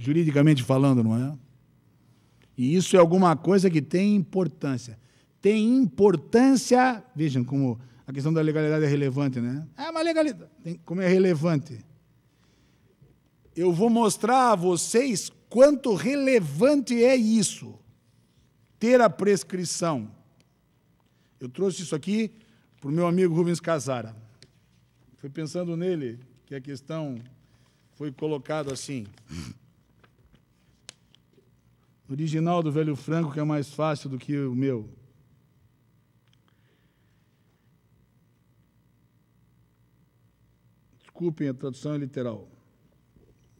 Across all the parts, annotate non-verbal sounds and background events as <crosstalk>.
juridicamente falando, não é? E isso é alguma coisa que tem importância. Tem importância, vejam como a questão da legalidade é relevante, né? É uma legalidade, tem, como é relevante. Eu vou mostrar a vocês quanto relevante é isso, ter a prescrição. Eu trouxe isso aqui para o meu amigo Rubens Casara. Foi pensando nele que a questão foi colocada assim original do velho franco, que é mais fácil do que o meu. Desculpem, a tradução é literal.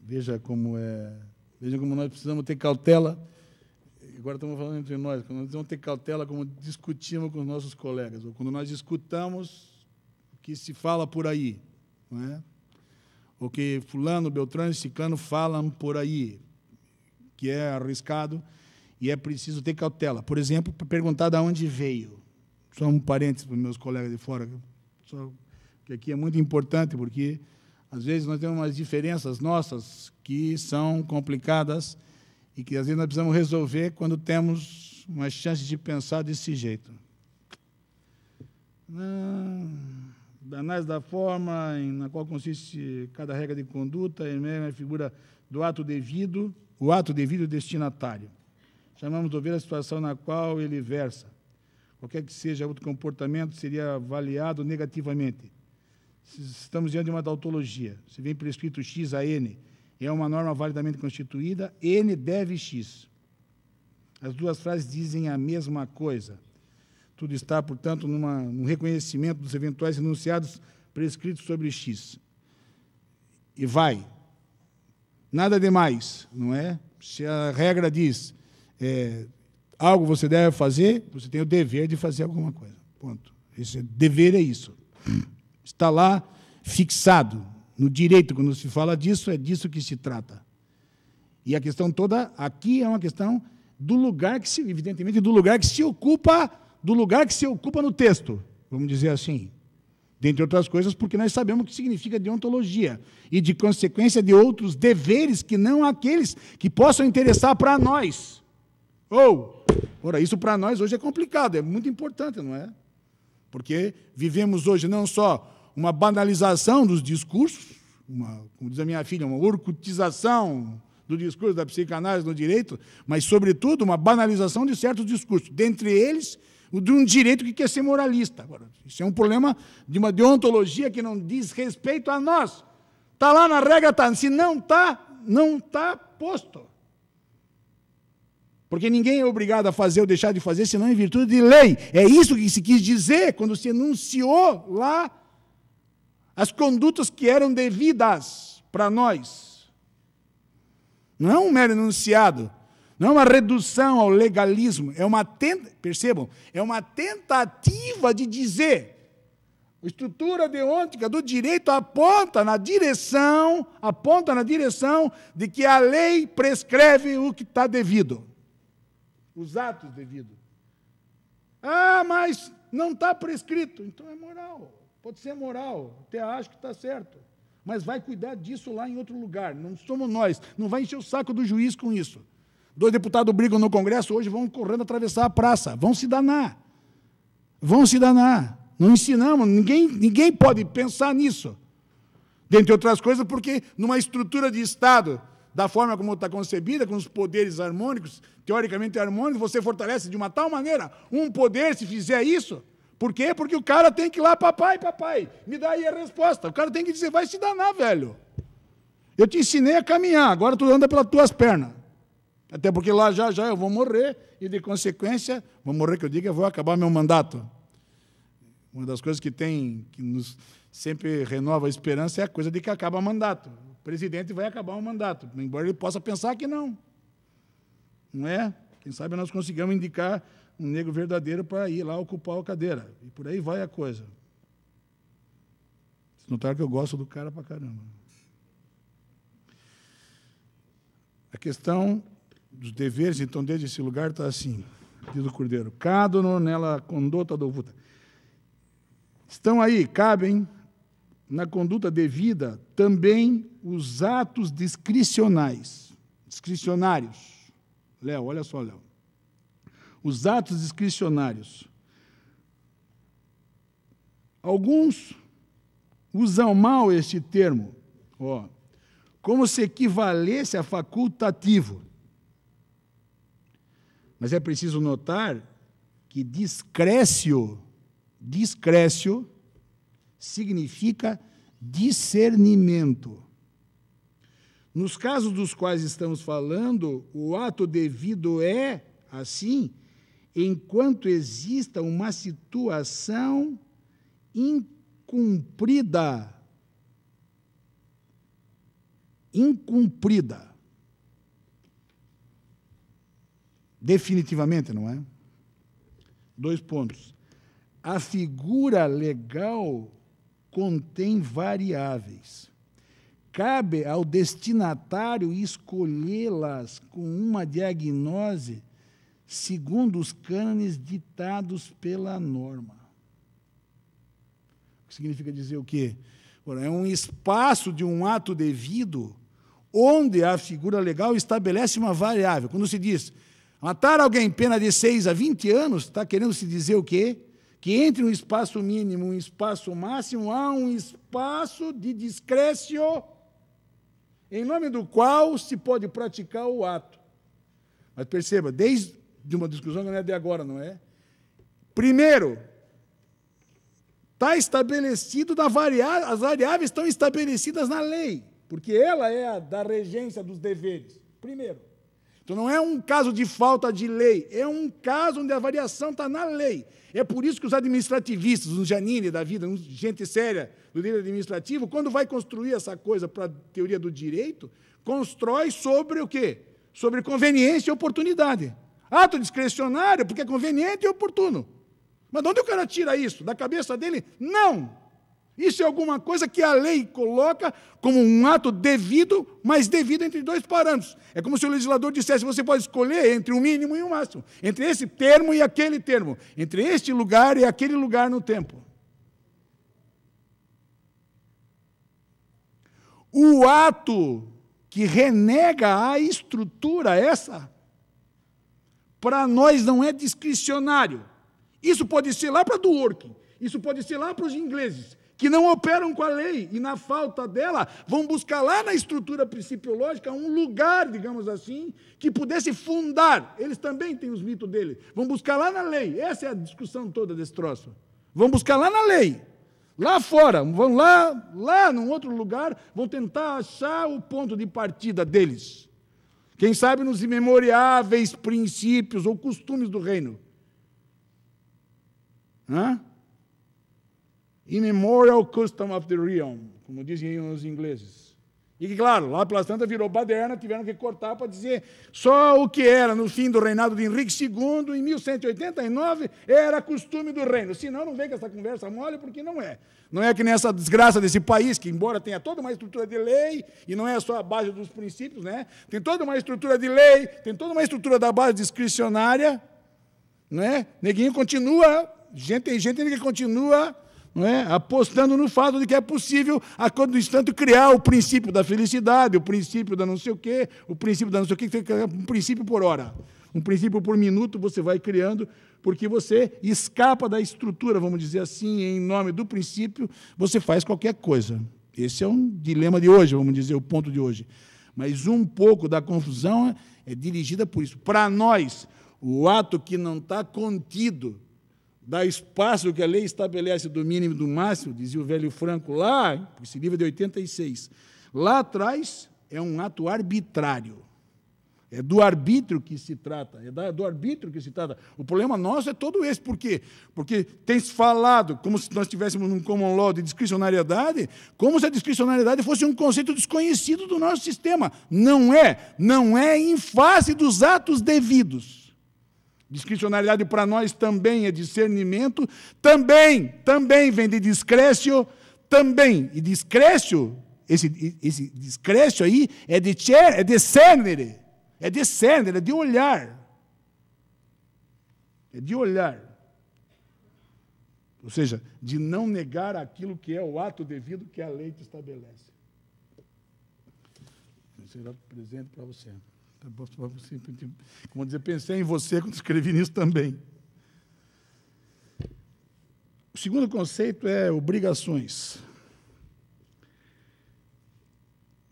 Veja como é. Veja como nós precisamos ter cautela. Agora estamos falando entre nós, nós precisamos ter cautela como discutimos com os nossos colegas, ou quando nós escutamos o que se fala por aí, não é? o que fulano, beltrano e ciclano falam por aí, que é arriscado e é preciso ter cautela. Por exemplo, para perguntar de onde veio. Só um parênteses para os meus colegas de fora, só, que aqui é muito importante, porque às vezes nós temos umas diferenças nossas que são complicadas e que às vezes nós precisamos resolver quando temos uma chance de pensar desse jeito. Não da análise da forma em, na qual consiste cada regra de conduta, e mesmo a figura do ato devido, o ato devido ao destinatário. Chamamos de ouvir a situação na qual ele versa. Qualquer que seja outro comportamento seria avaliado negativamente. Estamos diante de uma tautologia. Se vem prescrito X a N, e é uma norma validamente constituída, N deve X. As duas frases dizem a mesma coisa. Tudo está, portanto, numa, num reconhecimento dos eventuais enunciados prescritos sobre X. E vai, nada demais, não é? Se a regra diz é, algo você deve fazer, você tem o dever de fazer alguma coisa. Ponto. Esse é, dever é isso. Está lá fixado. No direito, quando se fala disso, é disso que se trata. E a questão toda aqui é uma questão do lugar que se, evidentemente, do lugar que se ocupa, do lugar que se ocupa no texto, vamos dizer assim dentre outras coisas, porque nós sabemos o que significa deontologia e, de consequência, de outros deveres que não aqueles que possam interessar para nós. Ou, oh, ora, isso para nós hoje é complicado, é muito importante, não é? Porque vivemos hoje não só uma banalização dos discursos, uma, como diz a minha filha, uma orcutização do discurso da psicanálise no direito, mas, sobretudo, uma banalização de certos discursos, dentre eles de um direito que quer ser moralista. Agora, isso é um problema de uma deontologia que não diz respeito a nós. Está lá na regra, tá. se não está, não está posto. Porque ninguém é obrigado a fazer ou deixar de fazer, senão em virtude de lei. É isso que se quis dizer quando se enunciou lá as condutas que eram devidas para nós. Não é um mero enunciado não é uma redução ao legalismo, é uma tenta, percebam, é uma tentativa de dizer a estrutura deôntica do direito aponta na direção, aponta na direção de que a lei prescreve o que está devido, os atos devidos. Ah, mas não está prescrito, então é moral. Pode ser moral, até acho que está certo. Mas vai cuidar disso lá em outro lugar. Não somos nós. Não vai encher o saco do juiz com isso. Dois deputados brigam no Congresso, hoje vão correndo atravessar a praça, vão se danar. Vão se danar. Não ensinamos, ninguém, ninguém pode pensar nisso. Dentre outras coisas, porque numa estrutura de Estado, da forma como está concebida, com os poderes harmônicos, teoricamente harmônicos, você fortalece de uma tal maneira um poder se fizer isso. Por quê? Porque o cara tem que ir lá, papai, papai, me dá aí a resposta. O cara tem que dizer, vai se danar, velho. Eu te ensinei a caminhar, agora tu anda pelas tuas pernas. Até porque lá já já eu vou morrer e, de consequência, vou morrer que eu diga, eu vou acabar meu mandato. Uma das coisas que tem, que nos sempre renova a esperança, é a coisa de que acaba o mandato. O presidente vai acabar o mandato, embora ele possa pensar que não. Não é? Quem sabe nós consigamos indicar um negro verdadeiro para ir lá ocupar a cadeira. E por aí vai a coisa. Vocês notaram que eu gosto do cara para caramba. A questão dos deveres, então, desde esse lugar, está assim, diz o Cordeiro, cadono nela conduta dovuta. Estão aí, cabem na conduta devida também os atos discricionais, discricionários. Léo, olha só, Léo. Os atos discricionários. Alguns usam mal este termo, ó, como se equivalesse a facultativo. Mas é preciso notar que discrécio, discrécio, significa discernimento. Nos casos dos quais estamos falando, o ato devido é, assim, enquanto exista uma situação incumprida. Incumprida. Definitivamente, não é? Dois pontos. A figura legal contém variáveis. Cabe ao destinatário escolhê-las com uma diagnose segundo os cânones ditados pela norma. O que significa dizer o quê? É um espaço de um ato devido onde a figura legal estabelece uma variável. Quando se diz Matar alguém em pena de 6 a 20 anos, está querendo se dizer o quê? Que entre um espaço mínimo e um espaço máximo há um espaço de discrécio em nome do qual se pode praticar o ato. Mas perceba, desde uma discussão que não é de agora, não é? Primeiro, está estabelecido na variável, as variáveis estão estabelecidas na lei, porque ela é a da regência dos deveres. Primeiro. Então não é um caso de falta de lei, é um caso onde a variação está na lei. É por isso que os administrativistas, os Janine da vida, gente séria do direito administrativo, quando vai construir essa coisa para a teoria do direito, constrói sobre o quê? Sobre conveniência e oportunidade. Ato discrecionário, porque é conveniente e oportuno. Mas de onde o cara tira isso? Da cabeça dele? Não! Isso é alguma coisa que a lei coloca como um ato devido, mas devido entre dois parâmetros. É como se o legislador dissesse: você pode escolher entre o mínimo e o máximo, entre esse termo e aquele termo, entre este lugar e aquele lugar no tempo. O ato que renega a estrutura essa, para nós não é discricionário. Isso pode ser lá para do working, isso pode ser lá para os ingleses, que não operam com a lei e, na falta dela, vão buscar lá na estrutura principiológica um lugar, digamos assim, que pudesse fundar. Eles também têm os mitos dele Vão buscar lá na lei. Essa é a discussão toda desse troço. Vão buscar lá na lei. Lá fora, vão lá, lá num outro lugar, vão tentar achar o ponto de partida deles. Quem sabe nos imemoriáveis princípios ou costumes do reino. Hã? Immemorial Custom of the Realm, como dizem os ingleses. E claro, lá pelas tantas virou baderna, tiveram que cortar para dizer só o que era no fim do reinado de Henrique II, em 1189, era costume do reino. Senão, não vem com essa conversa mole, porque não é. Não é que nessa desgraça desse país, que embora tenha toda uma estrutura de lei, e não é só a base dos princípios, né? tem toda uma estrutura de lei, tem toda uma estrutura da base discricionária, né? neguinho continua, gente, tem gente que continua é? apostando no fato de que é possível, a todo instante, criar o princípio da felicidade, o princípio da não sei o quê, o princípio da não sei o quê, um princípio por hora, um princípio por minuto você vai criando, porque você escapa da estrutura, vamos dizer assim, em nome do princípio, você faz qualquer coisa. Esse é um dilema de hoje, vamos dizer, o ponto de hoje. Mas um pouco da confusão é dirigida por isso. Para nós, o ato que não está contido dá espaço que a lei estabelece do mínimo e do máximo, dizia o velho Franco lá, esse livro é de 86. Lá atrás é um ato arbitrário. É do arbítrio que se trata, é do arbítrio que se trata. O problema nosso é todo esse. Por quê? Porque tem se falado, como se nós tivéssemos um common law de discricionariedade, como se a discricionariedade fosse um conceito desconhecido do nosso sistema. Não é. Não é em face dos atos devidos. Discricionalidade para nós também é discernimento, também, também vem de discrécio, também. E discrécio, esse, esse discrécio aí é de cer, é discernere, é discernere, é de olhar. É de olhar. Ou seja, de não negar aquilo que é o ato devido que a lei te estabelece. Será presente para você. Tipo, como dizer, pensei em você quando escrevi nisso também. O segundo conceito é obrigações.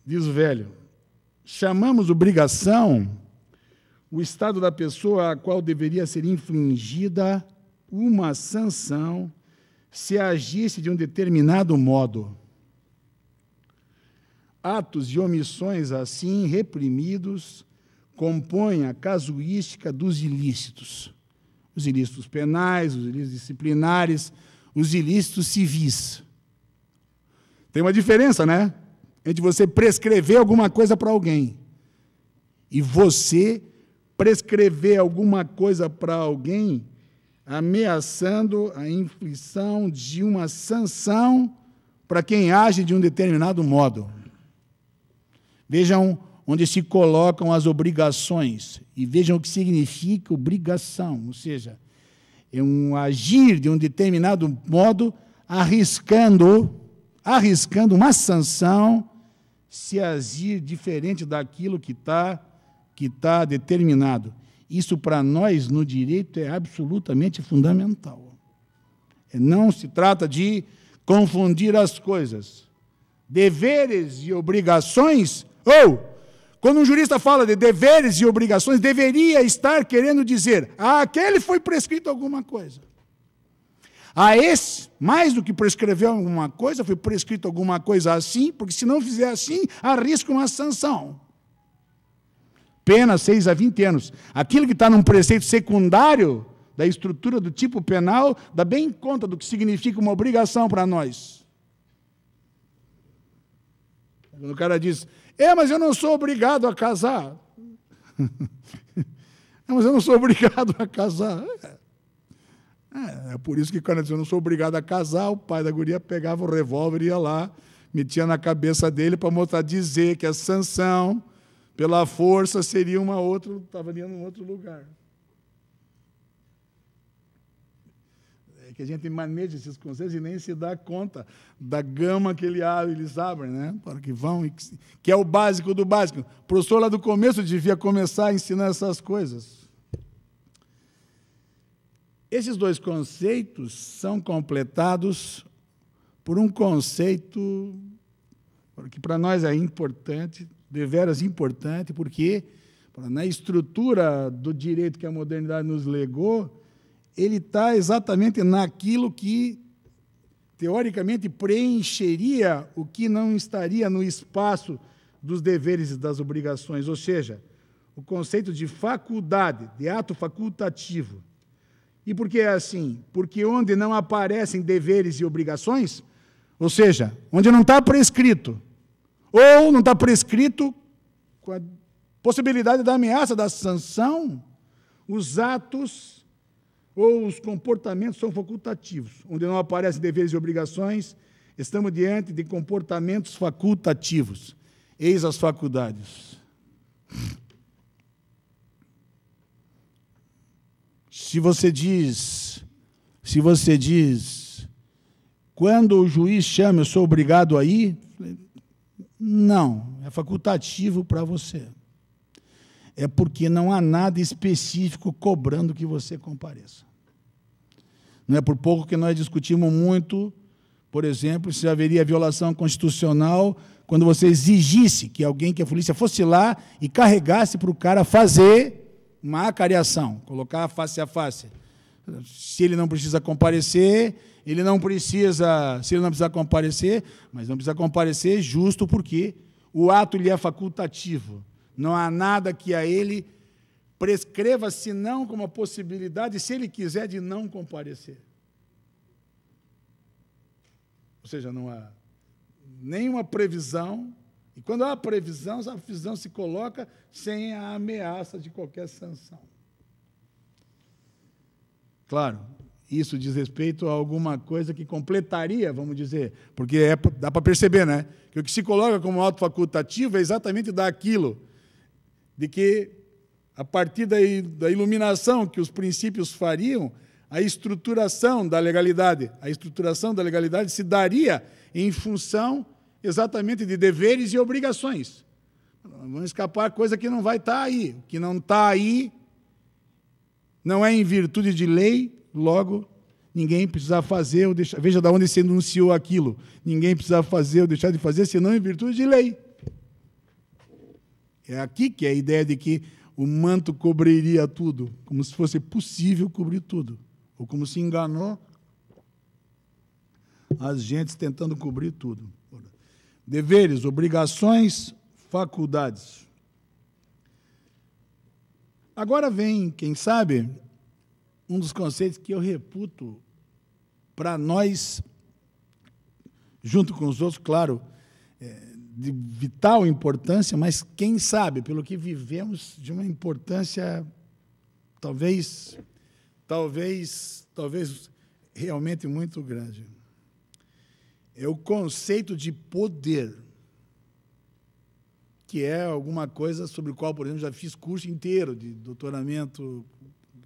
Diz o velho, chamamos obrigação o estado da pessoa a qual deveria ser infligida uma sanção se agisse de um determinado modo. Atos e omissões assim reprimidos compõe a casuística dos ilícitos. Os ilícitos penais, os ilícitos disciplinares, os ilícitos civis. Tem uma diferença, né? Entre você prescrever alguma coisa para alguém e você prescrever alguma coisa para alguém ameaçando a inflição de uma sanção para quem age de um determinado modo. Vejam onde se colocam as obrigações. E vejam o que significa obrigação, ou seja, é um agir de um determinado modo, arriscando, arriscando uma sanção se agir diferente daquilo que está que tá determinado. Isso para nós no direito é absolutamente fundamental. É, não se trata de confundir as coisas. Deveres e obrigações ou quando um jurista fala de deveres e obrigações, deveria estar querendo dizer: a ah, aquele foi prescrito alguma coisa. A ah, esse, mais do que prescrever alguma coisa, foi prescrito alguma coisa assim, porque se não fizer assim, arrisca uma sanção. Pena 6 a 20 anos. Aquilo que está num preceito secundário da estrutura do tipo penal, dá bem conta do que significa uma obrigação para nós. Quando o cara diz, é, <laughs> é, mas eu não sou obrigado a casar. é, mas eu não sou obrigado a casar. É, é por isso que quando eu disse eu não sou obrigado a casar, o pai da guria pegava o revólver e ia lá, metia na cabeça dele para mostrar, dizer que a sanção pela força seria uma outra, estava ali em outro lugar. que a gente maneja esses conceitos e nem se dá conta da gama que ele abre, eles abrem, né? Para que vão, que é o básico do básico. O professor lá do começo devia começar a ensinar essas coisas. Esses dois conceitos são completados por um conceito que para nós é importante, deveras importante, porque na estrutura do direito que a modernidade nos legou, ele está exatamente naquilo que teoricamente preencheria o que não estaria no espaço dos deveres e das obrigações, ou seja, o conceito de faculdade, de ato facultativo. E por que é assim? Porque onde não aparecem deveres e obrigações, ou seja, onde não está prescrito, ou não está prescrito com a possibilidade da ameaça, da sanção, os atos ou os comportamentos são facultativos, onde não aparecem deveres e obrigações, estamos diante de comportamentos facultativos. Eis as faculdades. Se você diz, se você diz, quando o juiz chama, eu sou obrigado a ir, não, é facultativo para você. É porque não há nada específico cobrando que você compareça. Não é por pouco que nós discutimos muito, por exemplo, se haveria violação constitucional quando você exigisse que alguém, que a polícia fosse lá e carregasse para o cara fazer uma acariação, colocar face a face. Se ele não precisa comparecer, ele não precisa, se ele não precisa comparecer, mas não precisa comparecer justo porque o ato lhe é facultativo. Não há nada que a ele prescreva-se não como a possibilidade, se ele quiser, de não comparecer. Ou seja, não há nenhuma previsão. E quando há previsão, a previsão se coloca sem a ameaça de qualquer sanção. Claro, isso diz respeito a alguma coisa que completaria, vamos dizer, porque é, dá para perceber, né? Que o que se coloca como auto facultativo é exatamente daquilo de que a partir da iluminação que os princípios fariam, a estruturação da legalidade. A estruturação da legalidade se daria em função exatamente de deveres e obrigações. Vão escapar coisa que não vai estar tá aí. O que não está aí não é em virtude de lei, logo ninguém precisa fazer ou deixar. Veja da onde se enunciou aquilo. Ninguém precisa fazer ou deixar de fazer, senão em virtude de lei. É aqui que é a ideia de que o manto cobriria tudo, como se fosse possível cobrir tudo, ou como se enganou as gentes tentando cobrir tudo. Deveres, obrigações, faculdades. Agora vem, quem sabe, um dos conceitos que eu reputo para nós, junto com os outros, claro, é, de vital importância, mas quem sabe, pelo que vivemos, de uma importância talvez talvez talvez realmente muito grande. É o conceito de poder, que é alguma coisa sobre o qual, por exemplo, já fiz curso inteiro de doutoramento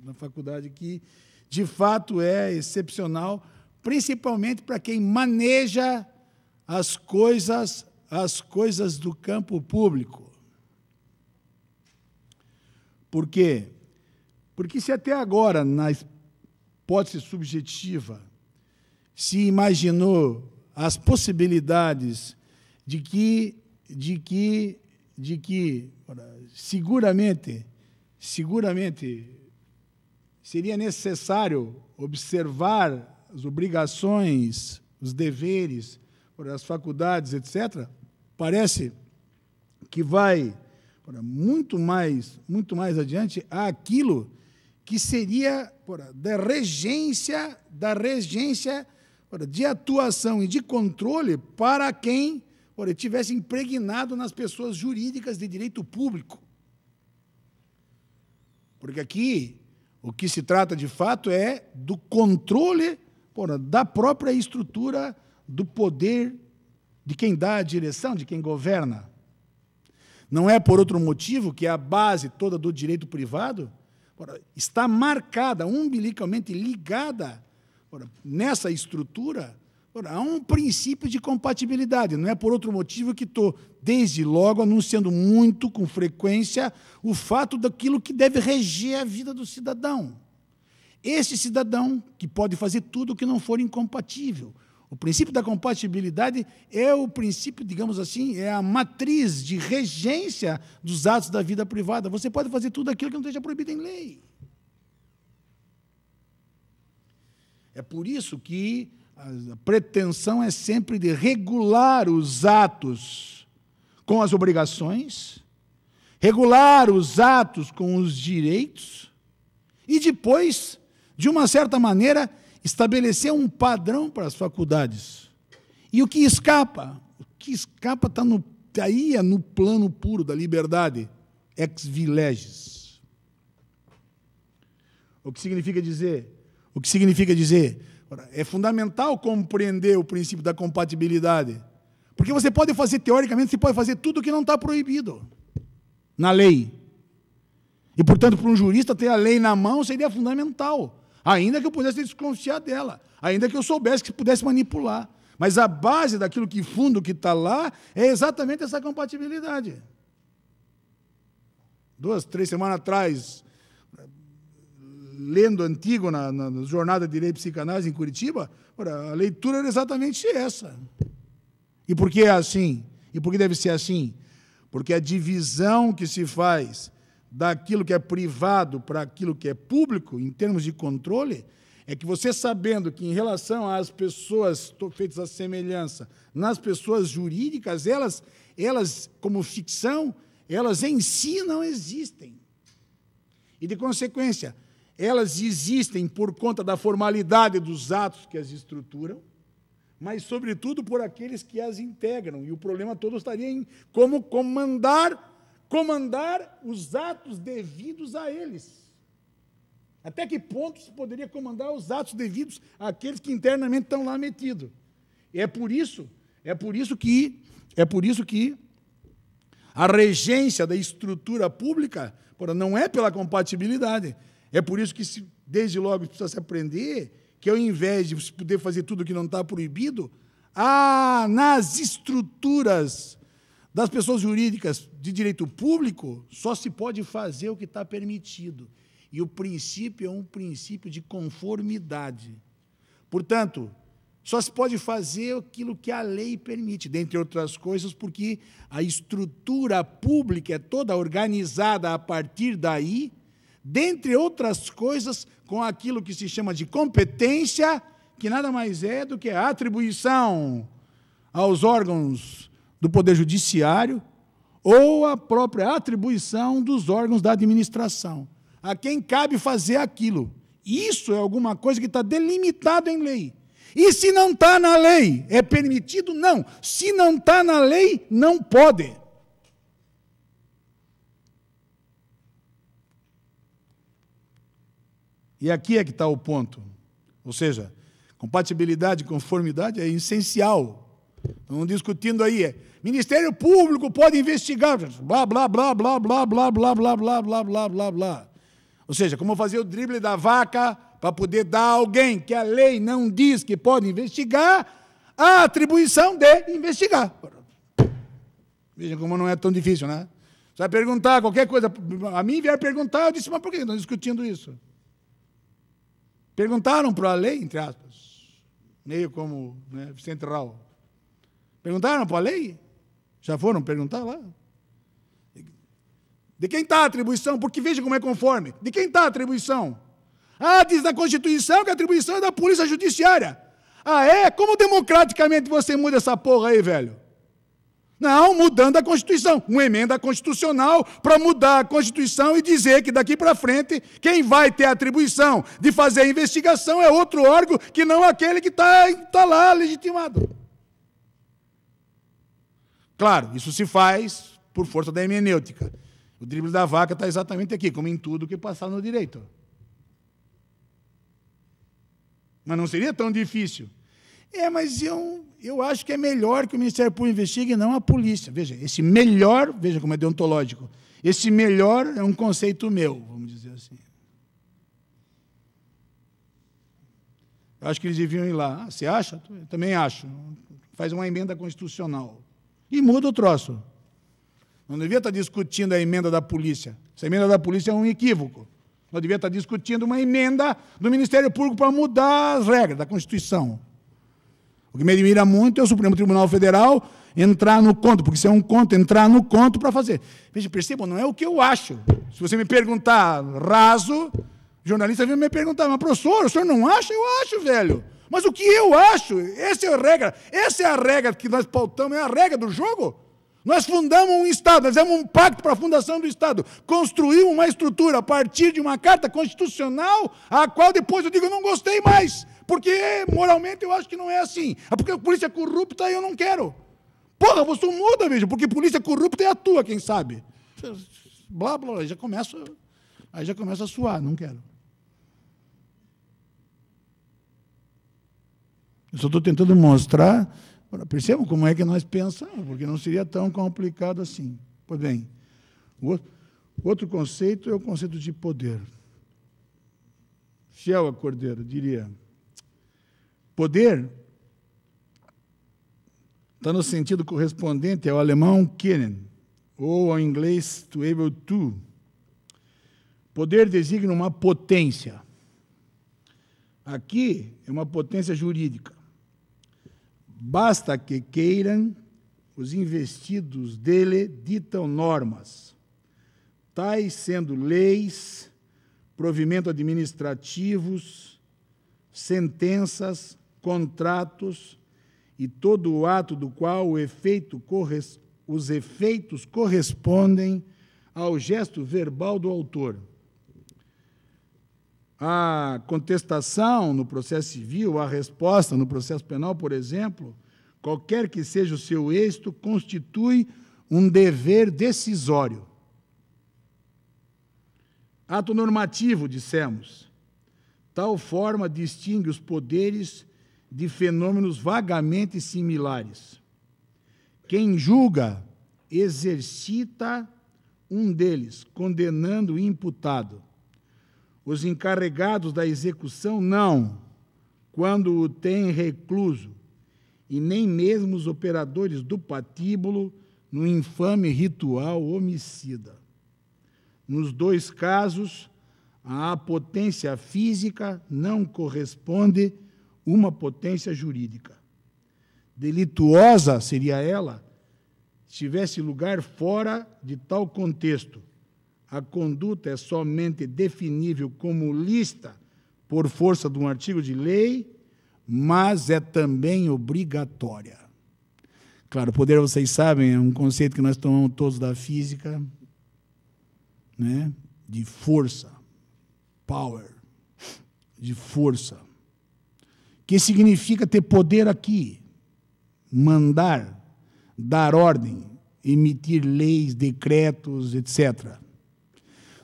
na faculdade que de fato é excepcional, principalmente para quem maneja as coisas as coisas do campo público. Por quê? Porque se até agora, na hipótese subjetiva, se imaginou as possibilidades de que, de que, de que seguramente, seguramente seria necessário observar as obrigações, os deveres, as faculdades, etc., Parece que vai porra, muito mais, muito mais adiante aquilo que seria porra, da regência, da regência porra, de atuação e de controle para quem porra, tivesse impregnado nas pessoas jurídicas de direito público. Porque aqui o que se trata de fato é do controle porra, da própria estrutura do poder de quem dá a direção, de quem governa. Não é por outro motivo que a base toda do direito privado está marcada, umbilicalmente ligada nessa estrutura a um princípio de compatibilidade. Não é por outro motivo que estou, desde logo, anunciando muito, com frequência, o fato daquilo que deve reger a vida do cidadão. Esse cidadão que pode fazer tudo que não for incompatível o princípio da compatibilidade é o princípio, digamos assim, é a matriz de regência dos atos da vida privada. Você pode fazer tudo aquilo que não esteja proibido em lei. É por isso que a pretensão é sempre de regular os atos com as obrigações, regular os atos com os direitos e depois, de uma certa maneira, estabelecer um padrão para as faculdades. E o que escapa? O que escapa está no, tá aí é no plano puro da liberdade, ex vileges. O que significa dizer? O que significa dizer? É fundamental compreender o princípio da compatibilidade. Porque você pode fazer, teoricamente, você pode fazer tudo o que não está proibido na lei. E, portanto, para um jurista ter a lei na mão seria fundamental. Ainda que eu pudesse desconfiar dela, ainda que eu soubesse que pudesse manipular. Mas a base daquilo que fundo que está lá é exatamente essa compatibilidade. Duas, três semanas atrás, lendo antigo na, na, na Jornada de Direito e Psicanálise em Curitiba, a leitura era exatamente essa. E por que é assim? E por que deve ser assim? Porque a divisão que se faz daquilo que é privado para aquilo que é público, em termos de controle, é que você sabendo que, em relação às pessoas feitas à semelhança, nas pessoas jurídicas, elas, elas como ficção, elas em si não existem. E, de consequência, elas existem por conta da formalidade dos atos que as estruturam, mas, sobretudo, por aqueles que as integram. E o problema todo estaria em como comandar comandar os atos devidos a eles. Até que ponto se poderia comandar os atos devidos àqueles que internamente estão lá metidos? É por isso, é por isso que, é por isso que a regência da estrutura pública não é pela compatibilidade. É por isso que, se, desde logo, precisa se aprender que, ao invés de se poder fazer tudo que não está proibido, há nas estruturas das pessoas jurídicas de direito público, só se pode fazer o que está permitido. E o princípio é um princípio de conformidade. Portanto, só se pode fazer aquilo que a lei permite, dentre outras coisas, porque a estrutura pública é toda organizada a partir daí, dentre outras coisas, com aquilo que se chama de competência, que nada mais é do que a atribuição aos órgãos do Poder Judiciário ou a própria atribuição dos órgãos da administração. A quem cabe fazer aquilo. Isso é alguma coisa que está delimitado em lei. E se não está na lei, é permitido? Não. Se não está na lei, não pode. E aqui é que está o ponto. Ou seja, compatibilidade e conformidade é essencial Estão discutindo aí. Ministério Público pode investigar. Blá, blá, blá, blá, blá, blá, blá, blá, blá, blá, blá, blá, blá. Ou seja, como fazer o drible da vaca para poder dar a alguém que a lei não diz que pode investigar, a atribuição de investigar. Veja como não é tão difícil, né? Você vai perguntar qualquer coisa. A mim vier perguntar, eu disse, mas por que estão discutindo isso? Perguntaram para a lei, entre aspas. Meio como né, Vicente Raul. Perguntaram para a lei? Já foram perguntar lá? De quem está a atribuição? Porque veja como é conforme. De quem está a atribuição? Ah, diz na Constituição que a atribuição é da Polícia Judiciária. Ah, é? Como democraticamente você muda essa porra aí, velho? Não, mudando a Constituição. Uma emenda constitucional para mudar a Constituição e dizer que daqui para frente quem vai ter a atribuição de fazer a investigação é outro órgão que não aquele que está tá lá legitimado. Claro, isso se faz por força da hermenêutica. O drible da vaca está exatamente aqui, como em tudo que passar no direito. Mas não seria tão difícil. É, mas eu, eu acho que é melhor que o Ministério Público investigue, não a polícia. Veja, esse melhor, veja como é deontológico, esse melhor é um conceito meu, vamos dizer assim. Eu acho que eles deviam ir lá. Ah, você acha? Eu também acho. Faz uma emenda constitucional e muda o troço. Não devia estar tá discutindo a emenda da polícia. Essa emenda da polícia é um equívoco. Não devia estar tá discutindo uma emenda do Ministério Público para mudar as regras da Constituição. O que me admira muito é o Supremo Tribunal Federal entrar no conto, porque isso é um conto, entrar no conto para fazer. Veja, percebam, não é o que eu acho. Se você me perguntar raso, jornalista vem me perguntar, mas professor, o senhor não acha? Eu acho, velho. Mas o que eu acho, essa é a regra, essa é a regra que nós pautamos, é a regra do jogo. Nós fundamos um Estado, nós fizemos um pacto para a fundação do Estado, construímos uma estrutura a partir de uma carta constitucional, a qual depois eu digo, eu não gostei mais, porque moralmente eu acho que não é assim. É porque a polícia é corrupta eu não quero. Porra, você muda, veja, porque polícia corrupta é a tua, quem sabe. Blá, blá, já começa, aí já começa a suar, não quero. Eu só estou tentando mostrar, percebam como é que nós pensamos, porque não seria tão complicado assim. Pois bem, o outro conceito é o conceito de poder. Fiel a Cordeiro, diria. Poder está no sentido correspondente ao alemão können, ou ao inglês to able to. Poder designa uma potência. Aqui é uma potência jurídica. Basta que queiram, os investidos dele ditam normas, tais sendo leis, provimento administrativos, sentenças, contratos e todo o ato do qual o efeito corres, os efeitos correspondem ao gesto verbal do autor a contestação no processo civil, a resposta no processo penal, por exemplo, qualquer que seja o seu êxito, constitui um dever decisório. Ato normativo, dissemos. Tal forma distingue os poderes de fenômenos vagamente similares. Quem julga exercita um deles, condenando o imputado os encarregados da execução não, quando o têm recluso, e nem mesmo os operadores do patíbulo no infame ritual homicida. Nos dois casos, a potência física não corresponde uma potência jurídica. Delituosa seria ela se tivesse lugar fora de tal contexto a conduta é somente definível como lista por força de um artigo de lei, mas é também obrigatória. Claro, poder, vocês sabem, é um conceito que nós tomamos todos da física, né? de força, power, de força, que significa ter poder aqui, mandar, dar ordem, emitir leis, decretos, etc.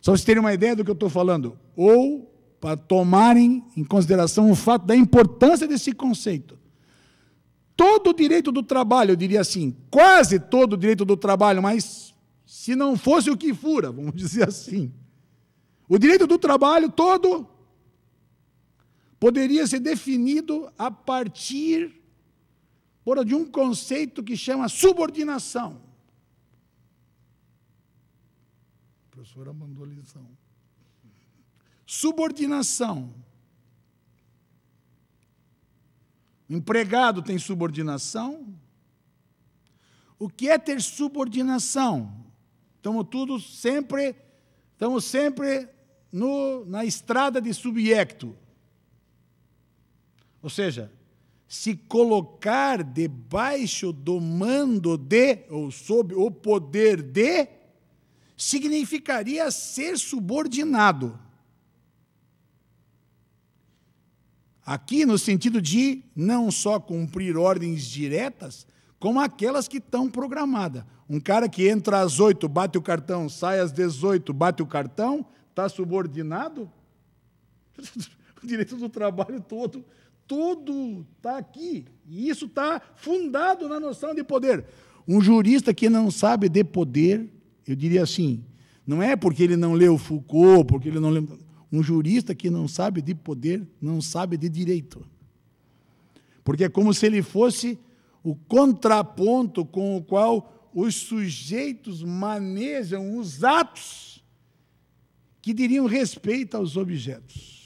Só vocês terem uma ideia do que eu estou falando. Ou para tomarem em consideração o fato da importância desse conceito. Todo o direito do trabalho, eu diria assim, quase todo o direito do trabalho, mas se não fosse o que fura, <laughs> vamos dizer assim. O direito do trabalho todo poderia ser definido a partir de um conceito que chama subordinação. professora mandou lição. Subordinação. empregado tem subordinação. O que é ter subordinação? Estamos tudo sempre, estamos sempre no, na estrada de subjecto. Ou seja, se colocar debaixo do mando de, ou sob o poder de, significaria ser subordinado. Aqui, no sentido de não só cumprir ordens diretas, como aquelas que estão programadas. Um cara que entra às 8, bate o cartão, sai às 18, bate o cartão, está subordinado? <laughs> o direito do trabalho todo, tudo está aqui. E isso está fundado na noção de poder. Um jurista que não sabe de poder eu diria assim, não é porque ele não leu Foucault, porque ele não leu. Um jurista que não sabe de poder, não sabe de direito. Porque é como se ele fosse o contraponto com o qual os sujeitos manejam os atos que diriam respeito aos objetos.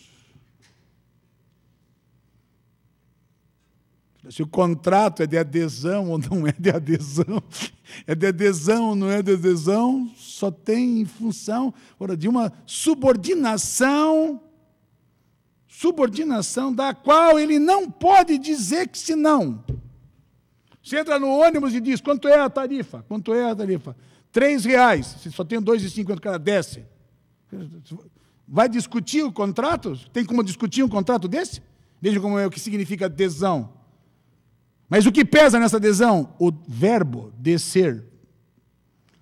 Se o contrato é de adesão ou não <laughs> é de adesão, é de adesão ou não é de adesão, só tem função ora, de uma subordinação, subordinação da qual ele não pode dizer que se não. Você entra no ônibus e diz, quanto é a tarifa? Quanto é a tarifa? Três reais. Se só tem dois e cinco, o cara desce. Vai discutir o contrato? Tem como discutir um contrato desse? Veja como é o que significa adesão. Mas o que pesa nessa adesão? O verbo descer.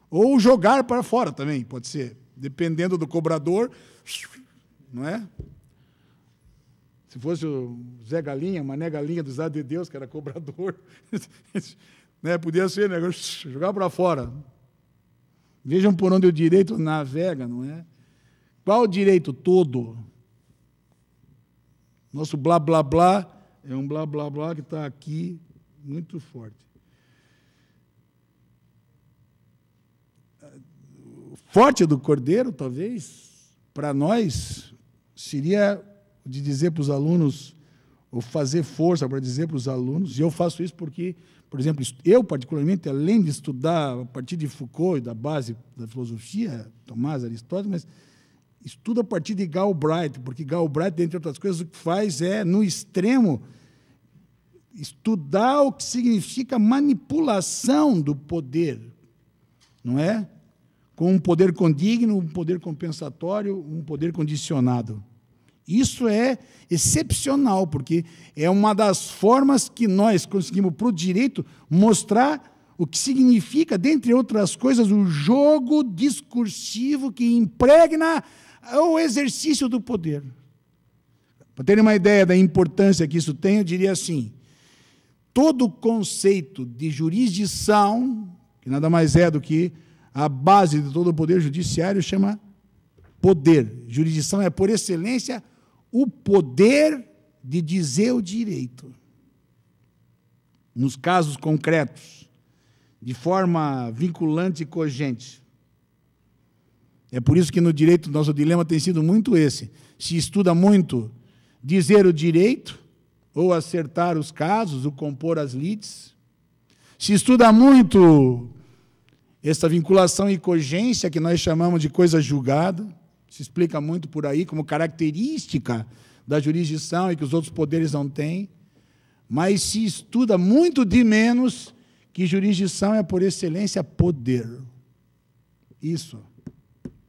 Ou jogar para fora também, pode ser. Dependendo do cobrador, não é? Se fosse o Zé Galinha, Mané Galinha do Estado de Deus, que era cobrador, <laughs> né? podia ser, né? jogar para fora. Vejam por onde o direito navega, não é? Qual o direito todo? Nosso blá blá blá é um blá blá blá que está aqui muito forte. Forte do cordeiro, talvez, para nós, seria de dizer para os alunos, ou fazer força para dizer para os alunos, e eu faço isso porque, por exemplo, eu, particularmente, além de estudar a partir de Foucault e da base da filosofia, Tomás, Aristóteles, mas estudo a partir de Galbraith, porque Galbraith, dentre outras coisas, o que faz é, no extremo, estudar o que significa manipulação do poder, não é? Com um poder condigno, um poder compensatório, um poder condicionado. Isso é excepcional, porque é uma das formas que nós conseguimos, para o direito, mostrar o que significa, dentre outras coisas, o jogo discursivo que impregna o exercício do poder. Para terem uma ideia da importância que isso tem, eu diria assim: todo o conceito de jurisdição, que nada mais é do que a base de todo o poder judiciário, chama poder. Jurisdição é, por excelência, o poder de dizer o direito. Nos casos concretos, de forma vinculante e cogente. É por isso que no direito nosso dilema tem sido muito esse. Se estuda muito dizer o direito, ou acertar os casos, ou compor as lides. Se estuda muito essa vinculação e cogência que nós chamamos de coisa julgada, se explica muito por aí como característica da jurisdição e que os outros poderes não têm, mas se estuda muito de menos que jurisdição é por excelência poder. Isso,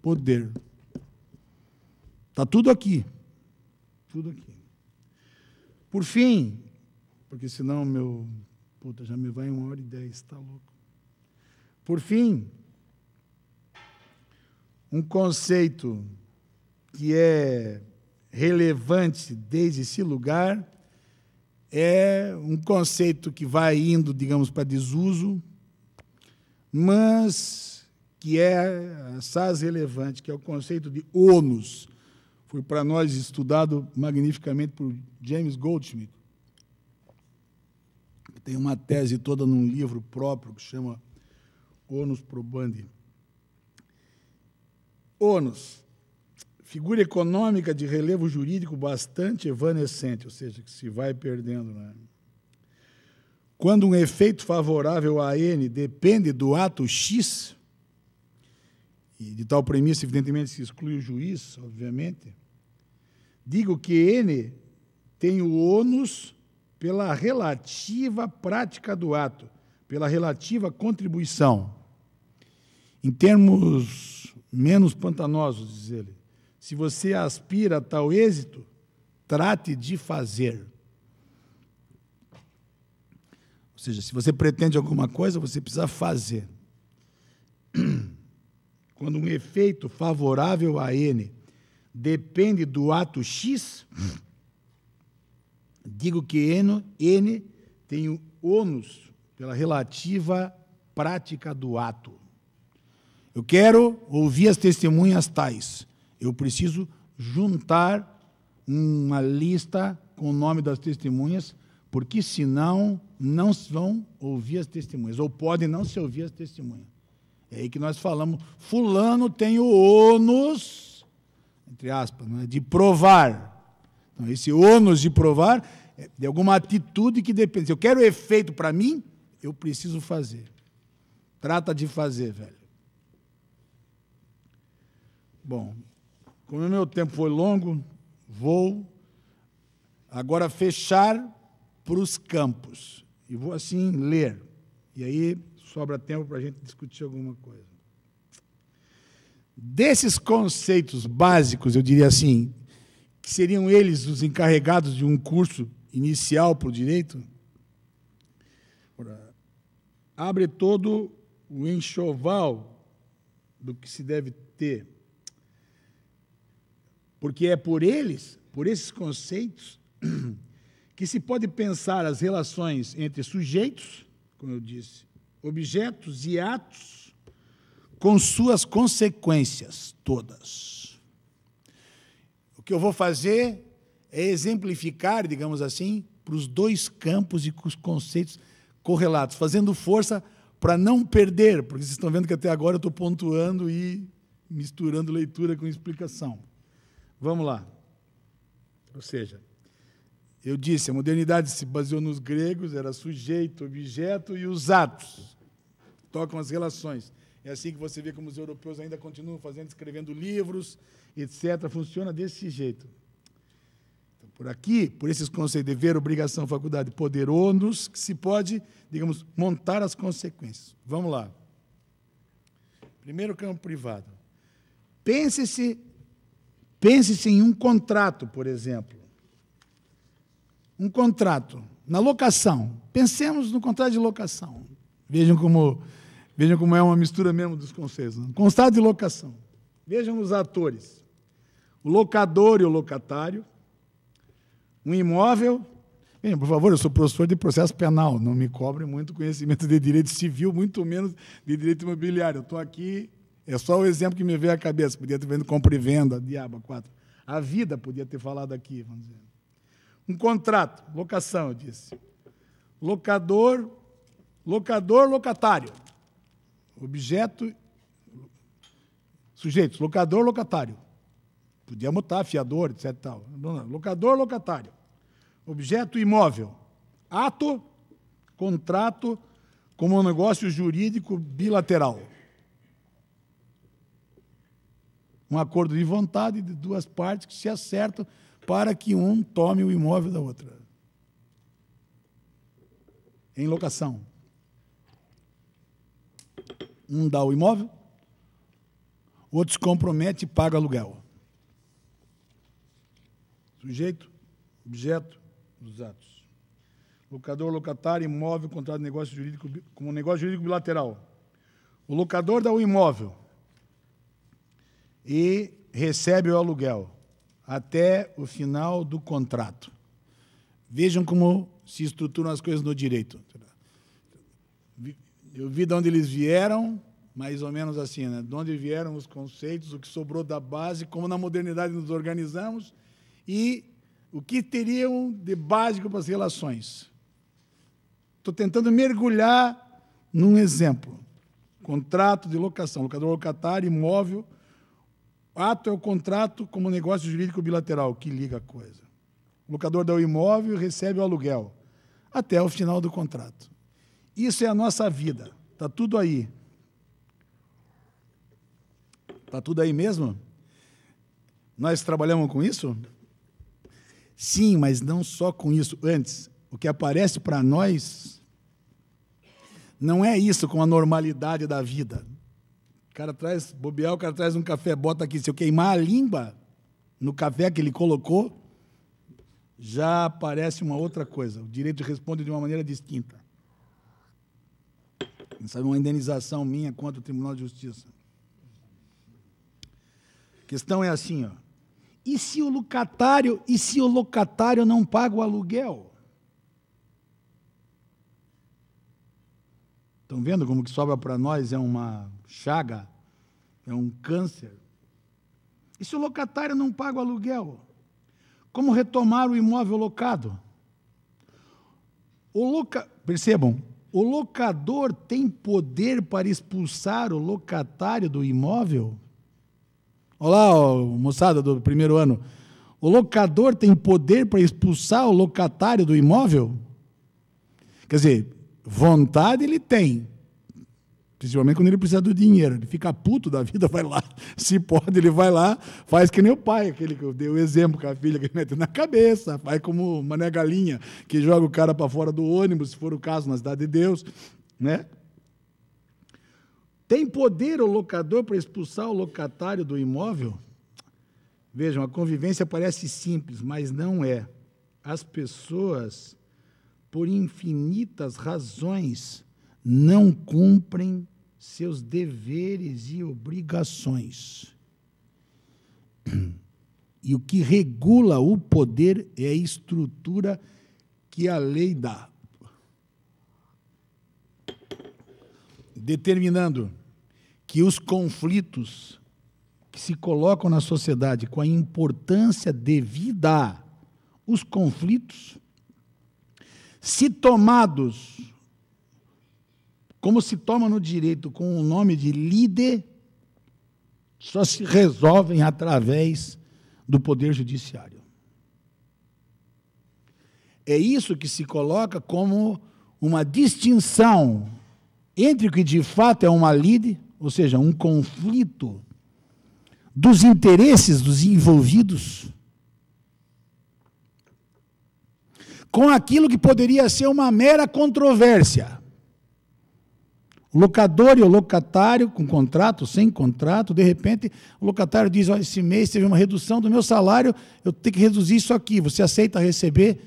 poder. Está tudo aqui. Tudo aqui. Por fim, porque senão meu. Puta, já me vai uma hora e dez, está louco. Por fim, um conceito que é relevante desde esse lugar é um conceito que vai indo, digamos, para desuso, mas que é assaz relevante, que é o conceito de ônus foi para nós estudado magnificamente por James Goldschmidt, que tem uma tese toda num livro próprio que chama Onus Probandi. Onus, figura econômica de relevo jurídico bastante evanescente, ou seja, que se vai perdendo. Né? Quando um efeito favorável a N depende do ato X, e de tal premissa, evidentemente, se exclui o juiz, obviamente, Digo que N tem o ônus pela relativa prática do ato, pela relativa contribuição. Em termos menos pantanosos, diz ele, se você aspira a tal êxito, trate de fazer. Ou seja, se você pretende alguma coisa, você precisa fazer. <clears throat> Quando um efeito favorável a N depende do ato X, digo que N, N tem o ônus pela relativa prática do ato. Eu quero ouvir as testemunhas tais. Eu preciso juntar uma lista com o nome das testemunhas, porque senão não vão ouvir as testemunhas, ou podem não se ouvir as testemunhas. É aí que nós falamos, fulano tem o ônus entre aspas, né, de provar. Então, esse ônus de provar é de alguma atitude que depende. Se eu quero efeito para mim, eu preciso fazer. Trata de fazer, velho. Bom, como o meu tempo foi longo, vou agora fechar para os campos. E vou assim ler. E aí sobra tempo para a gente discutir alguma coisa. Desses conceitos básicos, eu diria assim, que seriam eles os encarregados de um curso inicial para o direito, abre todo o enxoval do que se deve ter. Porque é por eles, por esses conceitos, <clears throat> que se pode pensar as relações entre sujeitos, como eu disse, objetos e atos com suas consequências todas. O que eu vou fazer é exemplificar, digamos assim, para os dois campos e com os conceitos correlatos, fazendo força para não perder, porque vocês estão vendo que até agora eu estou pontuando e misturando leitura com explicação. Vamos lá. Ou seja, eu disse, a modernidade se baseou nos gregos, era sujeito, objeto e os atos, tocam as relações. É assim que você vê como os europeus ainda continuam fazendo, escrevendo livros, etc. Funciona desse jeito. Então, por aqui, por esses conceitos, dever, obrigação, faculdade, poder, ônus, que se pode, digamos, montar as consequências. Vamos lá. Primeiro campo privado. Pense-se pense-se em um contrato, por exemplo. Um contrato na locação. Pensemos no contrato de locação. Vejam como Vejam como é uma mistura mesmo dos conceitos. Né? de locação. Vejam os atores. O locador e o locatário. Um imóvel. Vejam, por favor, eu sou professor de processo penal. Não me cobre muito conhecimento de direito civil, muito menos de direito imobiliário. Eu estou aqui, é só o exemplo que me veio à cabeça. Podia ter vendo compra e venda, diabo, quatro. A vida podia ter falado aqui, vamos dizer. Um contrato, locação, eu disse. Locador, locador, locatário objeto, sujeitos, locador, locatário. Podia mutar, fiador, etc. Tal. Locador, locatário. Objeto imóvel. Ato, contrato, como um negócio jurídico bilateral. Um acordo de vontade de duas partes que se acertam para que um tome o imóvel da outra. Em locação. Um dá o imóvel, outros compromete e paga aluguel. Sujeito, objeto dos atos. Locador, locatário, imóvel, contrato de negócio jurídico como negócio jurídico bilateral. O locador dá o imóvel e recebe o aluguel até o final do contrato. Vejam como se estruturam as coisas no direito eu vi de onde eles vieram, mais ou menos assim, né? de onde vieram os conceitos, o que sobrou da base, como na modernidade nos organizamos e o que teriam de básico para as relações. Estou tentando mergulhar num exemplo. Contrato de locação, locador locatário, imóvel. Ato é o contrato como negócio jurídico bilateral, que liga a coisa. O locador dá o imóvel e recebe o aluguel, até o final do contrato. Isso é a nossa vida. Está tudo aí. Está tudo aí mesmo? Nós trabalhamos com isso? Sim, mas não só com isso. Antes, o que aparece para nós não é isso com a normalidade da vida. O cara traz, bobear, o cara traz um café, bota aqui. Se eu queimar a limba no café que ele colocou, já aparece uma outra coisa. O direito responde de uma maneira distinta sabe, é uma indenização minha contra o Tribunal de Justiça. A questão é assim, ó. E se o locatário, e se o locatário não paga o aluguel? Estão vendo como que sobra para nós é uma chaga, é um câncer? E se o locatário não paga o aluguel? Como retomar o imóvel locado? O loca... Percebam, o locador tem poder para expulsar o locatário do imóvel? Olá, moçada do primeiro ano. O locador tem poder para expulsar o locatário do imóvel? Quer dizer, vontade ele tem, Principalmente quando ele precisa do dinheiro. Ele fica puto da vida, vai lá. <laughs> Se pode, ele vai lá, faz que nem o pai, aquele que eu dei o exemplo com a filha que mete na cabeça, vai como uma né, galinha que joga o cara para fora do ônibus, se for o caso, na cidade de Deus. Né? Tem poder o locador para expulsar o locatário do imóvel? Vejam, a convivência parece simples, mas não é. As pessoas, por infinitas razões, não cumprem seus deveres e obrigações. <clears throat> E o que regula o poder é a estrutura que a lei dá. Determinando que os conflitos que se colocam na sociedade com a importância devida, os conflitos, se tomados como se toma no direito com o nome de líder, só se resolvem através do Poder Judiciário. É isso que se coloca como uma distinção entre o que de fato é uma lide, ou seja, um conflito dos interesses dos envolvidos, com aquilo que poderia ser uma mera controvérsia. O locador e o locatário, com contrato, sem contrato, de repente o locatário diz: oh, esse mês teve uma redução do meu salário, eu tenho que reduzir isso aqui. Você aceita receber?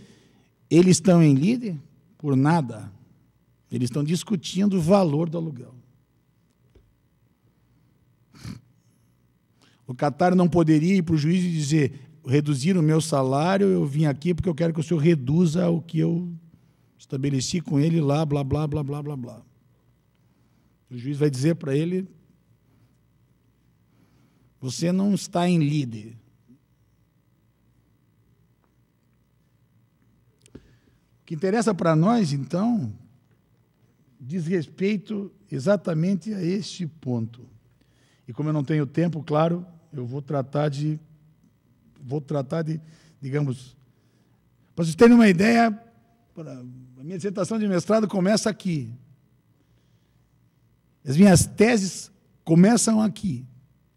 Eles estão em líder? Por nada. Eles estão discutindo o valor do aluguel. O locatário não poderia ir para o juiz e dizer: reduzir o meu salário, eu vim aqui porque eu quero que o senhor reduza o que eu estabeleci com ele lá, blá, blá, blá, blá, blá, blá. O juiz vai dizer para ele: você não está em líder. O que interessa para nós, então, diz respeito exatamente a este ponto. E como eu não tenho tempo, claro, eu vou tratar de vou tratar de, digamos, para vocês terem uma ideia, a minha dissertação de mestrado começa aqui, as minhas teses começam aqui,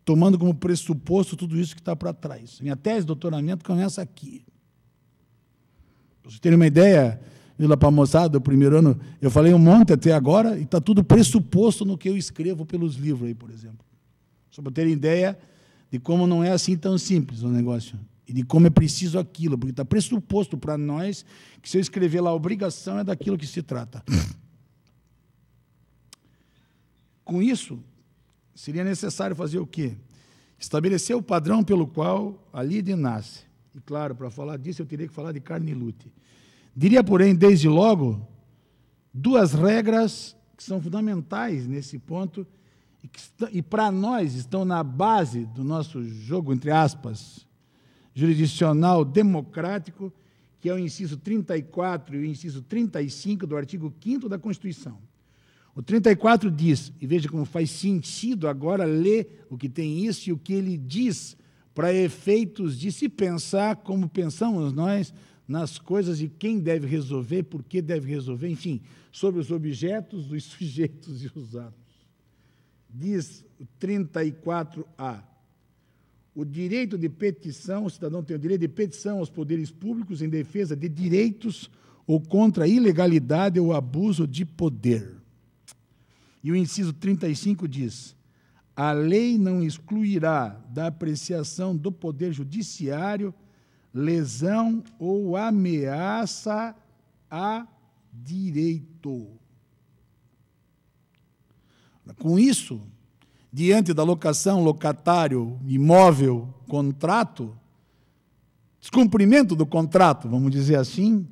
tomando como pressuposto tudo isso que está para trás. Minha tese de doutoramento começa aqui. Para vocês terem uma ideia, Vila Palmoçada, a o primeiro ano, eu falei um monte até agora, e está tudo pressuposto no que eu escrevo pelos livros aí, por exemplo. Só para terem ideia de como não é assim tão simples o negócio. E de como é preciso aquilo, porque está pressuposto para nós que se eu escrever lá a obrigação é daquilo que se trata. Com isso, seria necessário fazer o quê? Estabelecer o padrão pelo qual a líder nasce. E claro, para falar disso, eu teria que falar de carne e lute. Diria, porém, desde logo, duas regras que são fundamentais nesse ponto e, que e para nós estão na base do nosso jogo, entre aspas, jurisdicional democrático, que é o inciso 34 e o inciso 35 do artigo 5 da Constituição. O 34 diz, e veja como faz sentido agora ler o que tem isso e o que ele diz, para efeitos de se pensar como pensamos nós nas coisas e quem deve resolver, por que deve resolver, enfim, sobre os objetos, os <laughs> sujeitos e os atos. Diz o 34A. O direito de petição, o cidadão tem o direito de petição aos poderes públicos em defesa de direitos ou contra a ilegalidade ou abuso de poder. E o inciso 35 diz: a lei não excluirá da apreciação do Poder Judiciário lesão ou ameaça a direito. Com isso, diante da locação, locatário, imóvel, contrato, descumprimento do contrato, vamos dizer assim,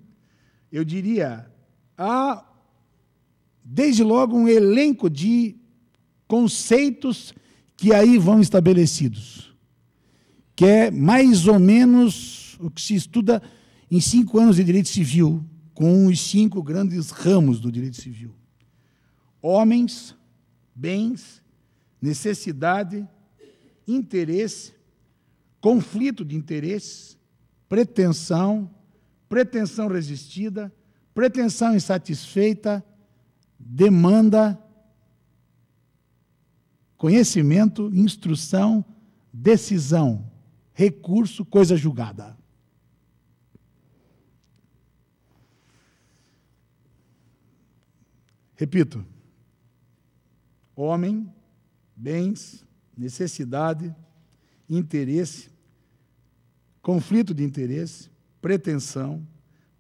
eu diria, há desde logo, um elenco de conceitos que aí vão estabelecidos, que é mais ou menos o que se estuda em cinco anos de direito civil, com os cinco grandes ramos do direito civil: homens, bens, necessidade, interesse, conflito de interesses, pretensão, pretensão resistida, pretensão insatisfeita, demanda conhecimento, instrução, decisão, recurso, coisa julgada. Repito: homem, bens, necessidade, interesse, conflito de interesse, pretensão,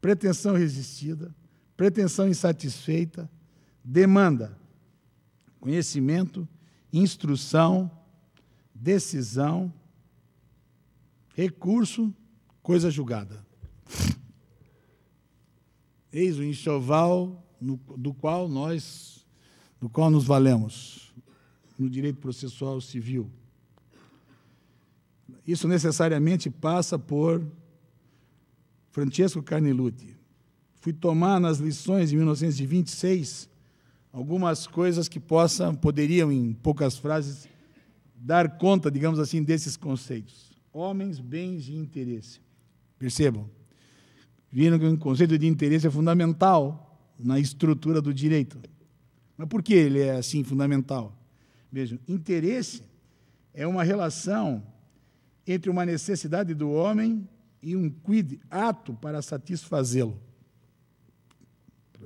pretensão resistida, pretensão insatisfeita, demanda conhecimento, instrução, decisão, recurso, coisa julgada. Eis o enxoval no, do qual nós, do qual nos valemos no direito processual civil. Isso necessariamente passa por Francesco Carnelutti. Fui tomar nas lições de 1926 algumas coisas que possam, poderiam, em poucas frases, dar conta, digamos assim, desses conceitos. Homens, bens e interesse. Percebam? Viram que o conceito de interesse é fundamental na estrutura do direito. Mas por que ele é assim fundamental? Vejam, interesse é uma relação entre uma necessidade do homem e um quid ato para satisfazê-lo.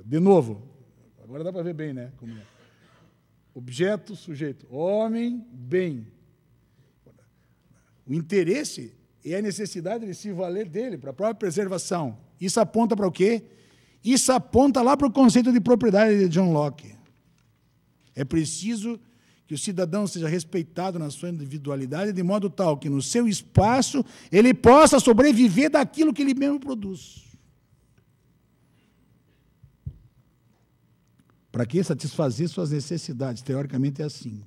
De novo, Agora dá para ver bem, né? Como é. Objeto, sujeito. Homem, bem. O interesse é a necessidade de se valer dele para a própria preservação. Isso aponta para o quê? Isso aponta lá para o conceito de propriedade de John Locke. É preciso que o cidadão seja respeitado na sua individualidade de modo tal que no seu espaço ele possa sobreviver daquilo que ele mesmo produz. Para que satisfazer suas necessidades? Teoricamente é assim.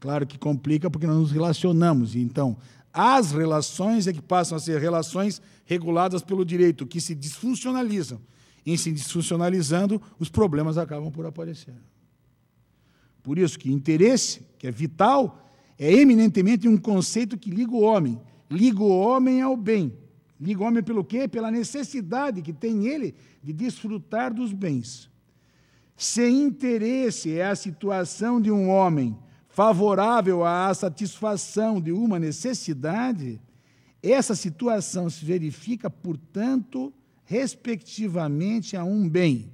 Claro que complica porque nós nos relacionamos. Então, as relações é que passam a ser relações reguladas pelo direito, que se disfuncionalizam. Em se disfuncionalizando, os problemas acabam por aparecer. Por isso que interesse, que é vital, é eminentemente um conceito que liga o homem. Liga o homem ao bem. Liga o homem pelo quê? Pela necessidade que tem ele de desfrutar dos bens. Se interesse é a situação de um homem favorável à satisfação de uma necessidade, essa situação se verifica, portanto, respectivamente a um bem.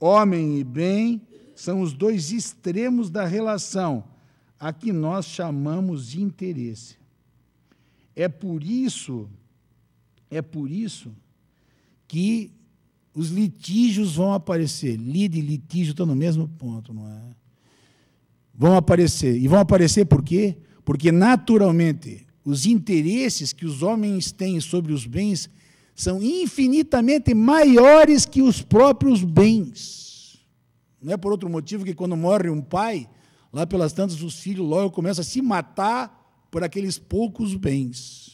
Homem e bem são os dois extremos da relação, a que nós chamamos de interesse. É por isso, é por isso que os litígios vão aparecer. Lide e litígio estão no mesmo ponto, não é? Vão aparecer. E vão aparecer por quê? Porque, naturalmente, os interesses que os homens têm sobre os bens são infinitamente maiores que os próprios bens. Não é por outro motivo que, quando morre um pai, lá pelas tantas, os filhos logo começam a se matar por aqueles poucos bens.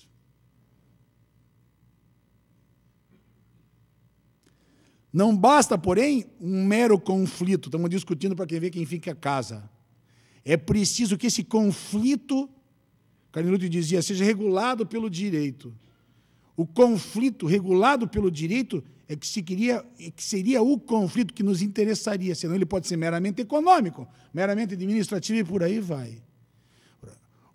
Não basta, porém, um mero conflito. Estamos discutindo para quem vê quem fica a casa. É preciso que esse conflito, Carneluto dizia, seja regulado pelo direito. O conflito regulado pelo direito é que, se queria, é que seria o conflito que nos interessaria, senão ele pode ser meramente econômico, meramente administrativo e por aí vai.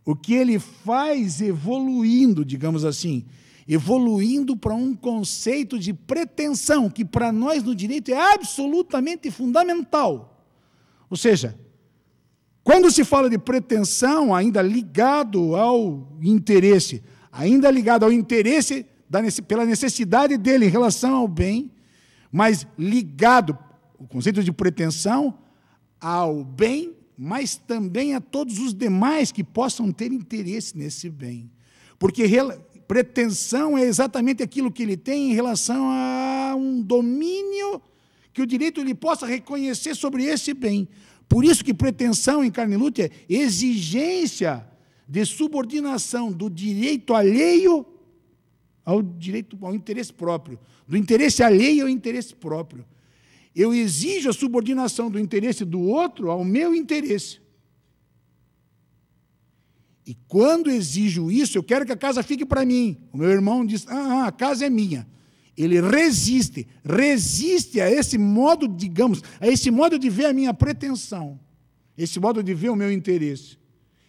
O que ele faz evoluindo, digamos assim, evoluindo para um conceito de pretensão, que para nós no direito é absolutamente fundamental. Ou seja, quando se fala de pretensão, ainda ligado ao interesse, ainda ligado ao interesse da, pela necessidade dele em relação ao bem, mas ligado, o conceito de pretensão, ao bem, mas também a todos os demais que possam ter interesse nesse bem. Porque Pretensão é exatamente aquilo que ele tem em relação a um domínio que o direito lhe possa reconhecer sobre esse bem. Por isso que pretensão em carne luta é exigência de subordinação do direito alheio ao direito ao interesse próprio, do interesse alheio ao interesse próprio. Eu exijo a subordinação do interesse do outro ao meu interesse. E quando exijo isso, eu quero que a casa fique para mim. O meu irmão diz: ah, ah, a casa é minha. Ele resiste, resiste a esse modo, digamos, a esse modo de ver a minha pretensão, esse modo de ver o meu interesse.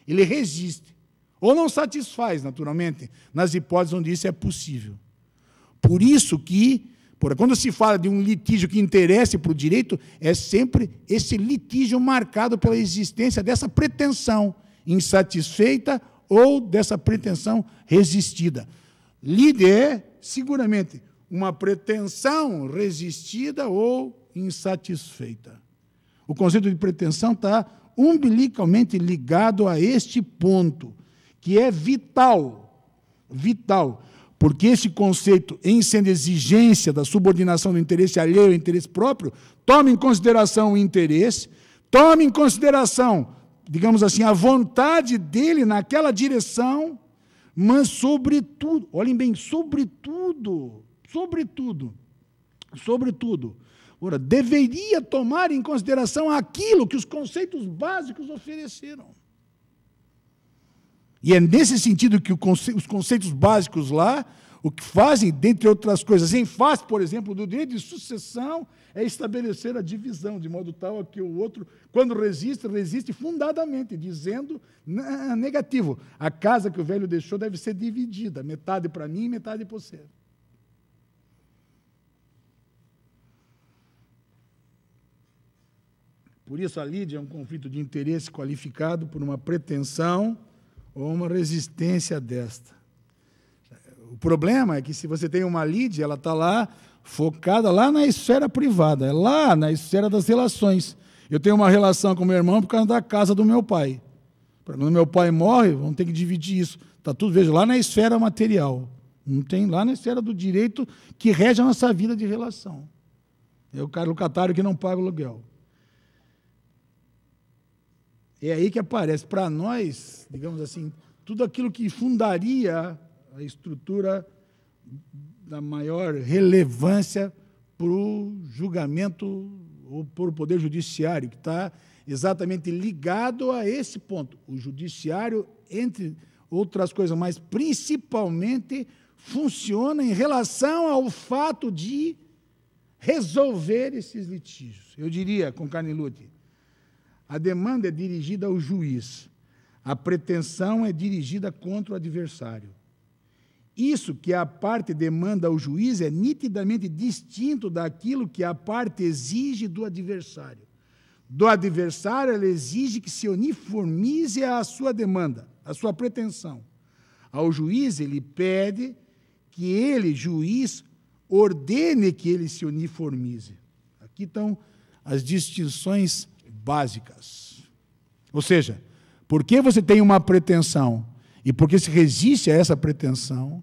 Ele resiste. Ou não satisfaz, naturalmente, nas hipóteses onde isso é possível. Por isso que, quando se fala de um litígio que interesse para o direito, é sempre esse litígio marcado pela existência dessa pretensão insatisfeita ou dessa pretensão resistida. Líder é, seguramente, uma pretensão resistida ou insatisfeita. O conceito de pretensão está umbilicalmente ligado a este ponto, que é vital, vital, porque esse conceito, em sendo exigência da subordinação do interesse alheio ao interesse próprio, toma em consideração o interesse, toma em consideração digamos assim, a vontade dele naquela direção, mas sobretudo, olhem bem, sobretudo, sobretudo, sobretudo, ora, deveria tomar em consideração aquilo que os conceitos básicos ofereceram. E é nesse sentido que conce, os conceitos básicos lá o que fazem, dentre outras coisas, em face, por exemplo, do direito de sucessão, é estabelecer a divisão, de modo tal a que o outro, quando resiste, resiste fundadamente, dizendo negativo: a casa que o velho deixou deve ser dividida, metade para mim e metade para você. Por isso, a Lídia é um conflito de interesse qualificado por uma pretensão ou uma resistência desta o problema é que se você tem uma lead, ela está lá focada lá na esfera privada, é lá na esfera das relações. Eu tenho uma relação com meu irmão por causa da casa do meu pai. Quando meu pai morre, vamos ter que dividir isso. Está tudo, veja, lá na esfera material. Não tem lá na esfera do direito que rege a nossa vida de relação. É o cara locatário que não paga o aluguel. É aí que aparece para nós, digamos assim, tudo aquilo que fundaria a estrutura da maior relevância para o julgamento ou para o Poder Judiciário, que está exatamente ligado a esse ponto. O Judiciário, entre outras coisas, mas principalmente funciona em relação ao fato de resolver esses litígios. Eu diria, com lute, a demanda é dirigida ao juiz, a pretensão é dirigida contra o adversário. Isso que a parte demanda ao juiz é nitidamente distinto daquilo que a parte exige do adversário. Do adversário, ela exige que se uniformize a sua demanda, a sua pretensão. Ao juiz, ele pede que ele, juiz, ordene que ele se uniformize. Aqui estão as distinções básicas. Ou seja, por que você tem uma pretensão e porque se resiste a essa pretensão,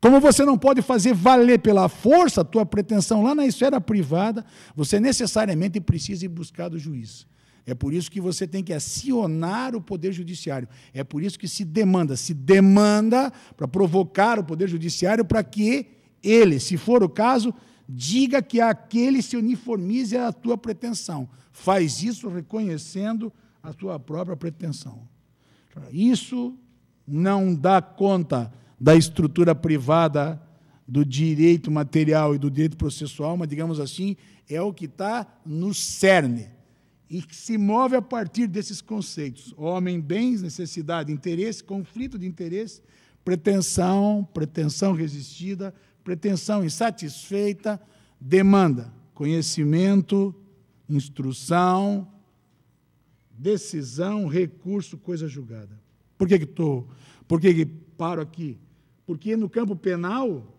como você não pode fazer valer pela força a tua pretensão lá na esfera privada, você necessariamente precisa ir buscar do juiz. É por isso que você tem que acionar o Poder Judiciário. É por isso que se demanda, se demanda para provocar o Poder Judiciário para que ele, se for o caso, diga que aquele se uniformize à tua pretensão. Faz isso reconhecendo a tua própria pretensão. Isso não dá conta da estrutura privada do direito material e do direito processual, mas, digamos assim, é o que está no cerne e que se move a partir desses conceitos: homem, bens, necessidade, interesse, conflito de interesse, pretensão, pretensão resistida, pretensão insatisfeita, demanda, conhecimento, instrução, decisão, recurso, coisa julgada. Por que, que, tô, por que, que paro aqui? Porque no campo penal,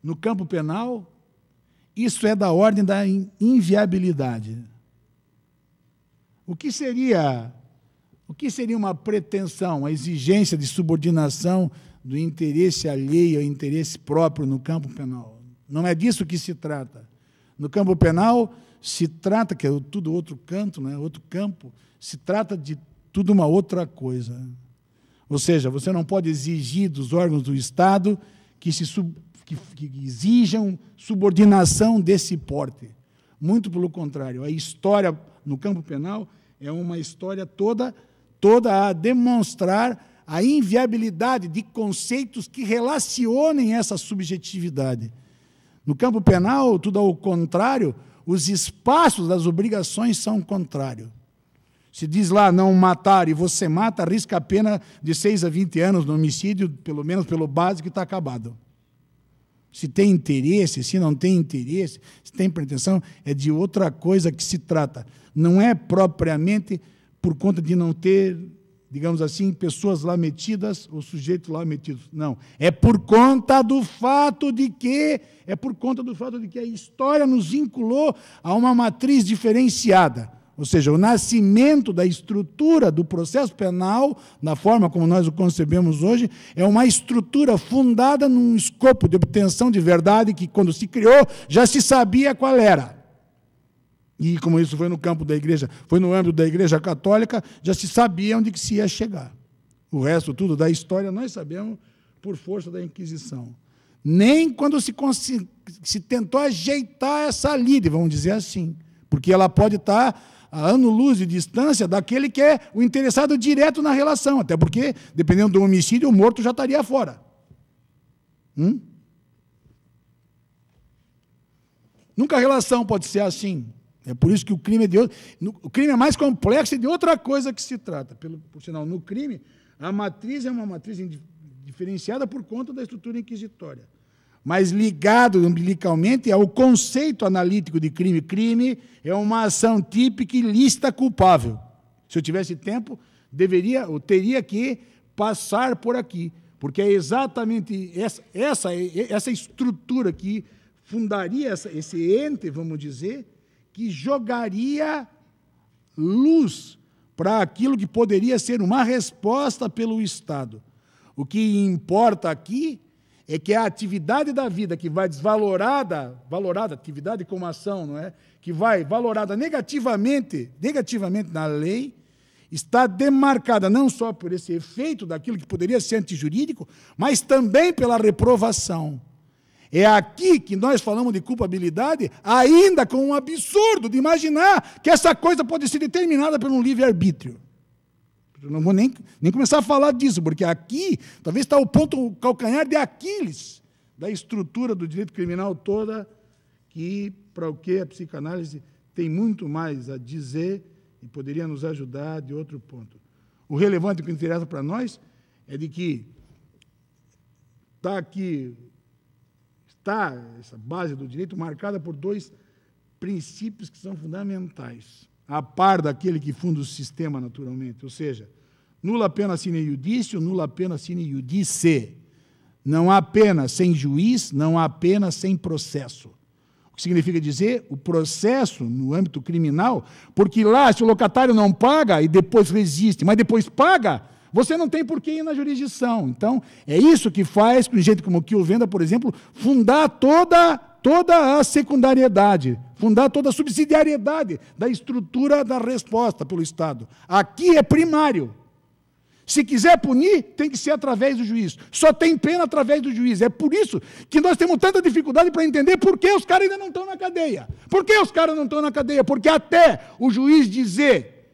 no campo penal, isso é da ordem da inviabilidade. O que seria o que seria uma pretensão, a exigência de subordinação do interesse alheio ao interesse próprio no campo penal? Não é disso que se trata. No campo penal se trata, que é tudo outro canto, né, outro campo, se trata de tudo uma outra coisa. Ou seja, você não pode exigir dos órgãos do Estado que, se sub, que, que exijam subordinação desse porte. Muito pelo contrário, a história no campo penal é uma história toda toda a demonstrar a inviabilidade de conceitos que relacionem essa subjetividade. No campo penal, tudo ao contrário, os espaços das obrigações são o contrário. Se diz lá não matar e você mata, arrisca a pena de 6 a 20 anos no homicídio, pelo menos pelo básico, está acabado. Se tem interesse, se não tem interesse, se tem pretensão, é de outra coisa que se trata. Não é propriamente por conta de não ter, digamos assim, pessoas lá metidas ou sujeitos lá metidos. Não. É por conta do fato de que, é por conta do fato de que a história nos vinculou a uma matriz diferenciada ou seja, o nascimento da estrutura do processo penal, da forma como nós o concebemos hoje, é uma estrutura fundada num escopo de obtenção de verdade que, quando se criou, já se sabia qual era. E como isso foi no campo da igreja, foi no âmbito da igreja católica, já se sabia onde que se ia chegar. O resto tudo da história nós sabemos por força da Inquisição. Nem quando se, se tentou ajeitar essa lide, vamos dizer assim, porque ela pode estar tá a ano-luz de distância daquele que é o interessado direto na relação, até porque, dependendo do homicídio, o morto já estaria fora. Hum? Nunca a relação pode ser assim. É por isso que o crime é de outro, o crime é mais complexo e de outra coisa que se trata. Pelo, por sinal, no crime, a matriz é uma matriz diferenciada por conta da estrutura inquisitória mas ligado umbilicalmente ao conceito analítico de crime. Crime é uma ação típica e lista culpável. Se eu tivesse tempo, deveria ou teria que passar por aqui, porque é exatamente essa, essa, essa estrutura que fundaria essa, esse ente, vamos dizer, que jogaria luz para aquilo que poderia ser uma resposta pelo Estado. O que importa aqui é que é a atividade da vida que vai desvalorada, valorada, atividade como ação, não é? Que vai valorada negativamente, negativamente na lei, está demarcada não só por esse efeito daquilo que poderia ser antijurídico, mas também pela reprovação. É aqui que nós falamos de culpabilidade, ainda com um absurdo de imaginar que essa coisa pode ser determinada por um livre-arbítrio. Não vou nem, nem começar a falar disso, porque aqui talvez está o ponto o calcanhar de Aquiles da estrutura do direito criminal toda, que para o que a psicanálise tem muito mais a dizer e poderia nos ajudar de outro ponto. O relevante que interessa para nós é de que está aqui está essa base do direito marcada por dois princípios que são fundamentais a par daquele que funda o sistema naturalmente. Ou seja, nula pena sine judicio, nula pena sine judice. Não há pena sem juiz, não há pena sem processo. O que significa dizer o processo no âmbito criminal, porque lá, se o locatário não paga e depois resiste, mas depois paga, você não tem por que ir na jurisdição. Então, é isso que faz com jeito como o Venda, por exemplo, fundar toda toda a secundariedade, fundar toda a subsidiariedade da estrutura da resposta pelo Estado. Aqui é primário. Se quiser punir, tem que ser através do juiz. Só tem pena através do juiz. É por isso que nós temos tanta dificuldade para entender por que os caras ainda não estão na cadeia. Por que os caras não estão na cadeia? Porque até o juiz dizer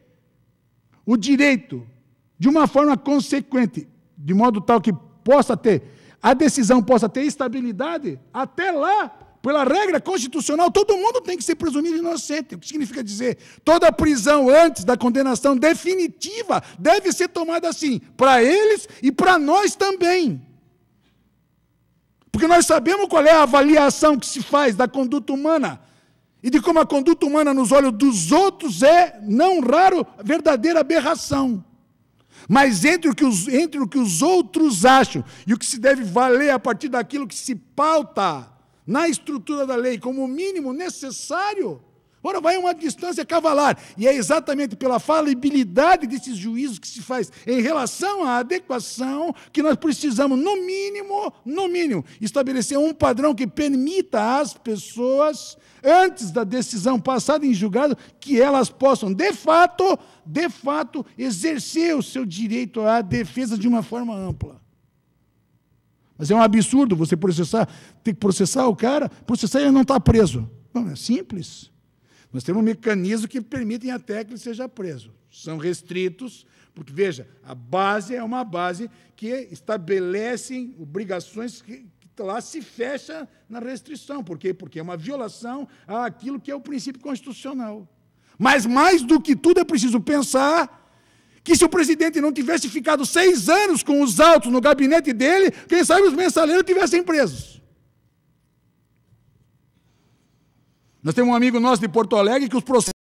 o direito de uma forma consequente, de modo tal que possa ter, a decisão possa ter estabilidade, até lá pela regra constitucional, todo mundo tem que ser presumido inocente. O que significa dizer? Toda prisão antes da condenação definitiva deve ser tomada assim, para eles e para nós também. Porque nós sabemos qual é a avaliação que se faz da conduta humana e de como a conduta humana nos olhos dos outros é, não raro, verdadeira aberração. Mas entre o, que os, entre o que os outros acham e o que se deve valer a partir daquilo que se pauta na estrutura da lei como o mínimo necessário. Ora, vai uma distância cavalar. E é exatamente pela falibilidade desses juízos que se faz em relação à adequação que nós precisamos, no mínimo, no mínimo, estabelecer um padrão que permita às pessoas, antes da decisão passada em julgado, que elas possam, de fato, de fato, exercer o seu direito à defesa de uma forma ampla. Mas é um absurdo você processar tem que processar o cara, processar e ele não está preso. Não, é simples. Nós temos um mecanismo que permitem até que ele seja preso. São restritos, porque, veja, a base é uma base que estabelece obrigações que, que lá se fecha na restrição. Por quê? Porque é uma violação àquilo que é o princípio constitucional. Mas, mais do que tudo, é preciso pensar que se o presidente não tivesse ficado seis anos com os autos no gabinete dele, quem sabe os mensaleiros tivessem presos. Nós temos um amigo nosso de Porto Alegre que os processos